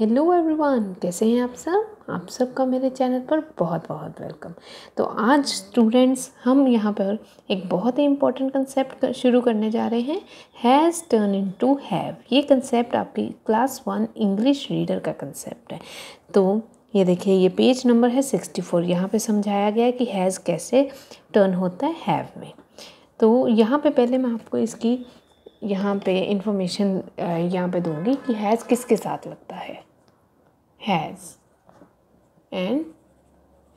Hello everyone कैसे हैं आप सब आप सबका मेरे चैनल पर बहुत बहुत वेलकम तो आज स्टूडेंट्स हम यहाँ पर एक बहुत ही इम्पोर्टेंट कंसेप्ट शुरू करने जा रहे हैं has turn in to have ये कंसेप्ट आपकी क्लास वन इंग्लिश रीडर का कंसेप्ट है तो ये देखिए ये पेज नंबर है सिक्सटी फोर यहाँ पर समझाया गया है कि हैज़ कैसे टर्न होता है हैव में तो यहाँ पर पहले मैं आपको इसकी यहाँ पे इंफॉर्मेशन यहाँ पे दूंगी कि हैज़ किसके साथ लगता है हैज़ एंड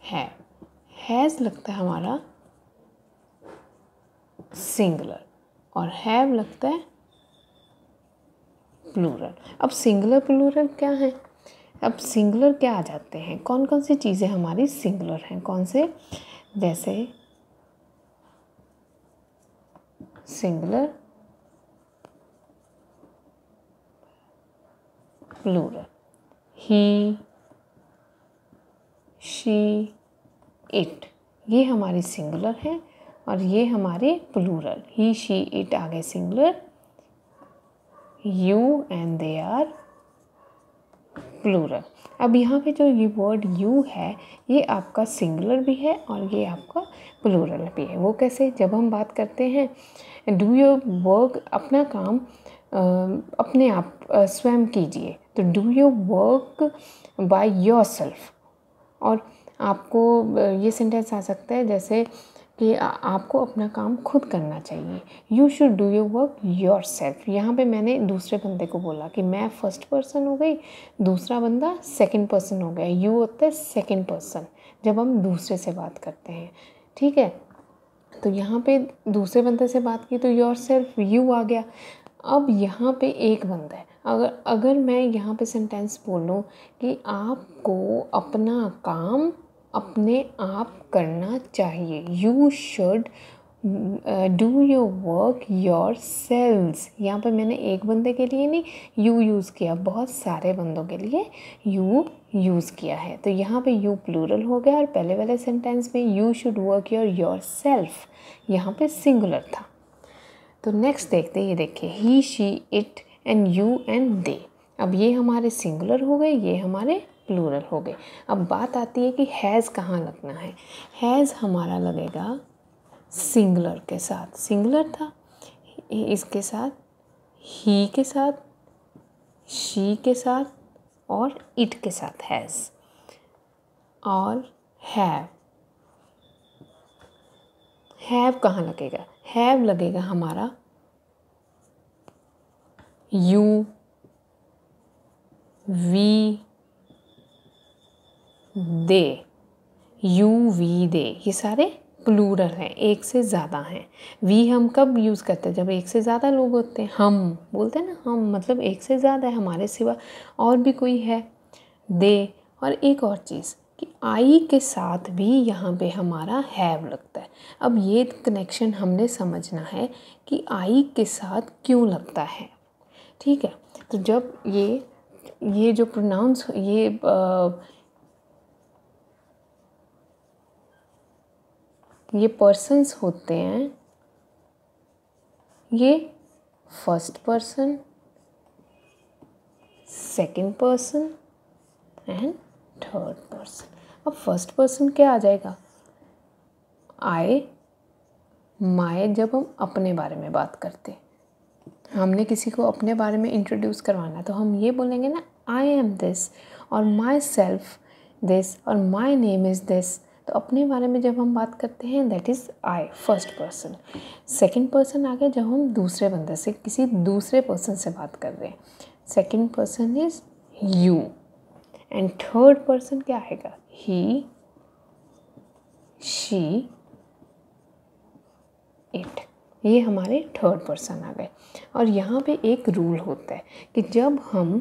है हैज़ लगता है हमारा सिंगुलर और हैव लगता है प्लूरल अब सिंगुलर प्लूरल क्या है अब सिंगुलर क्या आ जाते हैं कौन कौन सी चीज़ें हमारी सिंगुलर हैं कौन से जैसे singular plural he she it ये हमारी सिंगुलर है और ये हमारे प्लूरल ही शी इट आगे singular you and they are plural अब यहाँ पे जो ये वर्ड यू है ये आपका सिंगुलर भी है और ये आपका प्लूरल भी है वो कैसे जब हम बात करते हैं डू योर वर्क अपना काम अपने आप स्वयं कीजिए तो do you work by yourself और आपको ये सेंटेंस आ सकता है जैसे कि आपको अपना काम खुद करना चाहिए you should do your work yourself यहाँ पर मैंने दूसरे बंदे को बोला कि मैं फर्स्ट पर्सन हो गई दूसरा बंदा सेकेंड पर्सन हो गया यू होता है सेकेंड पर्सन जब हम दूसरे से बात करते हैं ठीक है तो यहाँ पे दूसरे बंदे से बात की तो योर सेल्फ यू आ गया अब यहाँ पे एक बंदा है अगर अगर मैं यहाँ पे सेंटेंस बोलूँ कि आपको अपना काम अपने आप करना चाहिए you should do your work yourselves यहाँ पर मैंने एक बंदे के लिए नहीं यू यूज़ किया बहुत सारे बंदों के लिए यू यूज़ किया है तो यहाँ पे यू प्लूरल हो गया और पहले वाले सेंटेंस में you should work your yourself यहाँ पर सिंगुलर था तो नेक्स्ट देखते हैं ये देखिए he she it and you and they अब ये हमारे सिंगुलर हो गए ये हमारे प्लूरल हो गए अब बात आती है कि हैज़ कहाँ लगना है हैज़ हमारा लगेगा सिंगुलर के साथ सिंगुलर था इसके साथ ही के साथ शी के साथ और इट के साथ हैज़ और हैव हैव कहाँ लगेगा हैव लगेगा हमारा you we they you we they ये सारे प्लूरल हैं एक से ज़्यादा हैं वी हम कब यूज़ करते हैं जब एक से ज़्यादा लोग होते हैं हम बोलते हैं ना हम मतलब एक से ज़्यादा है हमारे सिवा और भी कोई है दे और एक और चीज़ कि आई के साथ भी यहाँ पे हमारा हैव लगता है अब ये कनेक्शन हमने समझना है कि आई के साथ क्यों लगता है ठीक है तो जब ये ये जो प्रोनाउंस ये आ, ये पर्सनस होते हैं ये first person second person and third person अब फर्स्ट पर्सन क्या आ जाएगा आए माए जब हम अपने बारे में बात करते हमने किसी को अपने बारे में इंट्रोड्यूस करवाना तो हम ये बोलेंगे ना आई एम दिस और माई सेल्फ दिस और माई नेम इज़ दिस तो अपने बारे में जब हम बात करते हैं that is I first person second person आ गया जब हम दूसरे बंदे से किसी दूसरे पर्सन से बात कर रहे हैं second person is you and third person क्या आएगा ही शी इट ये हमारे थर्ड पर्सन आ गए और यहाँ पे एक रूल होता है कि जब हम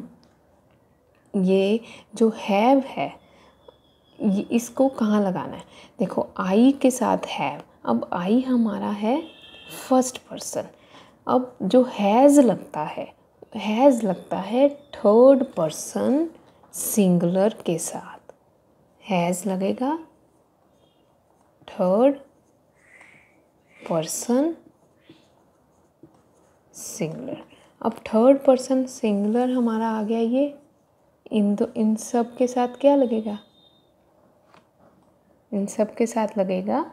ये जो हैव है ये इसको कहाँ लगाना है देखो आई के साथ हैव अब आई हमारा है फर्स्ट पर्सन अब जो हैज़ लगता है हैज़ लगता है थर्ड पर्सन सिंगुलर के साथ हैज़ लगेगा थर्ड पर्सन सिंगुलर अब थर्ड पर्सन सिंगुलर हमारा आ गया ये इन दो इन सब के साथ क्या लगेगा इन सब के साथ लगेगा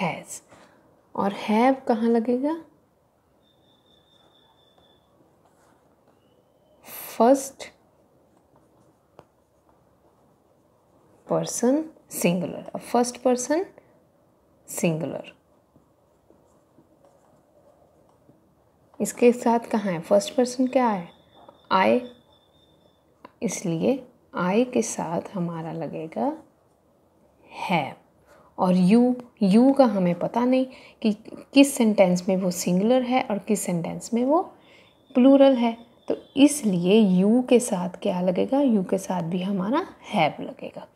हैज़ और हैव कहाँ लगेगा first person singular, a first person singular. इसके साथ कहाँ है फर्स्ट पर्सन क्या है आई इसलिए आई के साथ हमारा लगेगा है और यू यू का हमें पता नहीं कि किस सेंटेंस में वो सिंगुलर है और किस सेंटेंस में वो प्लूरल है तो इसलिए यू के साथ क्या लगेगा यू के साथ भी हमारा हैव लगेगा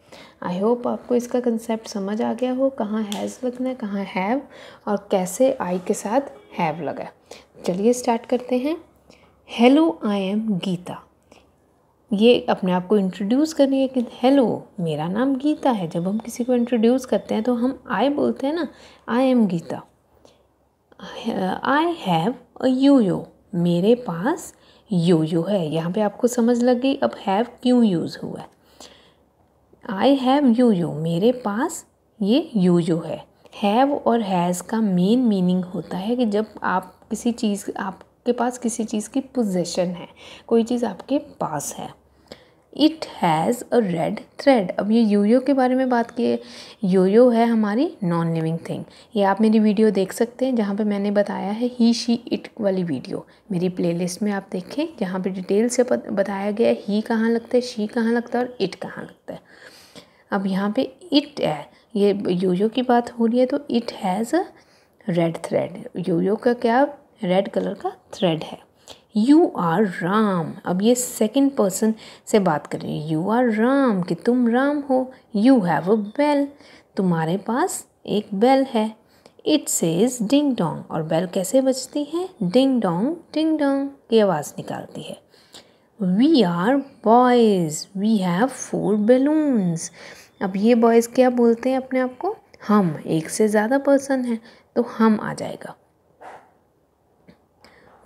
आई होप आपको इसका कंसेप्ट समझ आ गया हो कहाँ हैज़ लगना है कहाँ हैव और कैसे आई के साथ हैव लगा चलिए स्टार्ट करते हैं हेलो आई एम गीता ये अपने आप को इंट्रोड्यूस करनी है कि हेलो मेरा नाम गीता है जब हम किसी को इंट्रोड्यूस करते हैं तो हम आई बोलते हैं ना I am Geeta I have a yoyo मेरे पास यू यू है यहाँ पे आपको समझ लग गई अब हैव क्यों यूज़ हुआ है आई हैव यू यू मेरे पास ये यू यू है हैव और हैज़ का मेन मीनिंग होता है कि जब आप किसी चीज़ आपके पास किसी चीज़ की पोजेशन है कोई चीज़ आपके पास है it has a red thread अब ये योयो के बारे में बात की है योयो है हमारी नॉन लिविंग थिंग ये आप मेरी वीडियो देख सकते हैं जहाँ पे मैंने बताया है ही शी इट वाली वीडियो मेरी प्लेलिस्ट में आप देखें जहाँ पे डिटेल से बताया गया है ही कहाँ लगता है शी कहाँ लगता है और इट कहाँ लगता है अब यहाँ पे इट है ये योयो की बात हो रही है तो it has a red thread yoyo का क्या रेड कलर का थ्रेड है यू आर राम अब ये सेकेंड पर्सन से बात कर रही है यू आर राम कि तुम राम हो यू हैव अ बेल तुम्हारे पास एक बेल है इट सेज डिंग डोंग और बेल कैसे बजती है डिंग डोंग डिंग डोंग की आवाज़ निकालती है we are boys we have four balloons अब ये बॉयज़ क्या बोलते हैं अपने आप को हम एक से ज़्यादा पर्सन हैं तो हम आ जाएगा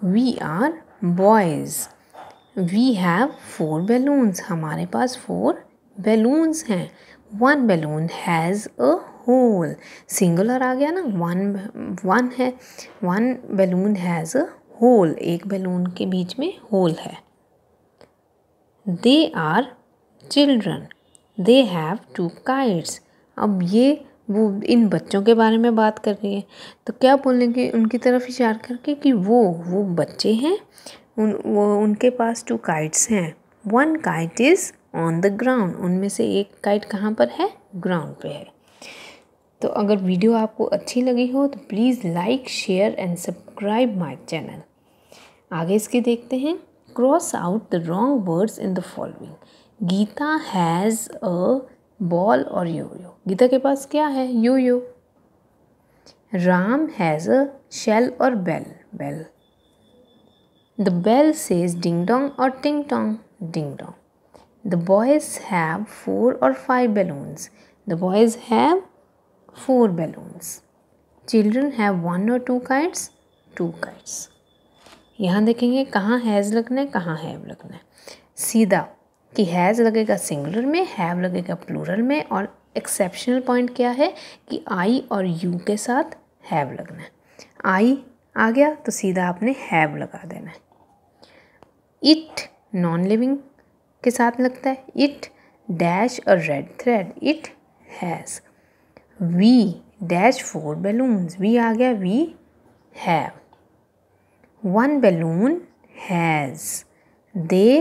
we are boys we have four balloons हमारे पास फोर बैलून्स हैं one balloon has a hole singular आ गया ना वन वन है one balloon has a hole एक बैलून के बीच में होल है they are children they have two kites अब ये वो इन बच्चों के बारे में बात कर रही है तो क्या बोलेंगे उनकी तरफ इशारा करके कि वो वो बच्चे हैं उन वो उनके पास टू काइट्स हैं one kite is on the ground उनमें से एक काइट कहाँ पर है ग्राउंड पे है तो अगर वीडियो आपको अच्छी लगी हो तो please like share and subscribe my channel आगे इसके देखते हैं cross out the wrong words in the following Geeta has a ball और यो यो गीता के पास क्या है yoyo Ram has a shell और bell bell the bell says ding dong और ting tong ding dong the boys have four और five balloons the boys have four balloons children have one और to kites two kites यहाँ देखेंगे कहाँ has लगना है कहाँ हैव लगना है सीधा कि हैज़ लगेगा सिंगुलर में हैव लगेगा प्लूरल में और एक्सेप्शनल पॉइंट क्या है कि आई और यू के साथ हैव लगना है आई आ गया तो सीधा आपने हैव लगा देना है इट नॉन लिविंग के साथ लगता है इट डैश और red thread it has we dash four balloons we आ गया we have one balloon has they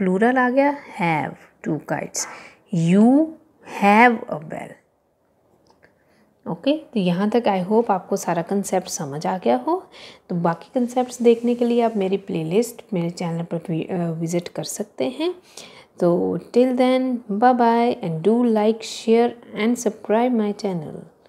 plural आ गया have two kites you have a bell okay तो यहाँ तक आई होप आपको सारा कंसेप्ट समझ आ गया हो तो बाकी कंसेप्ट देखने के लिए आप मेरी प्लेलिस्ट मेरे चैनल पर विज़िट कर सकते हैं तो till then bye bye and do like share and subscribe my channel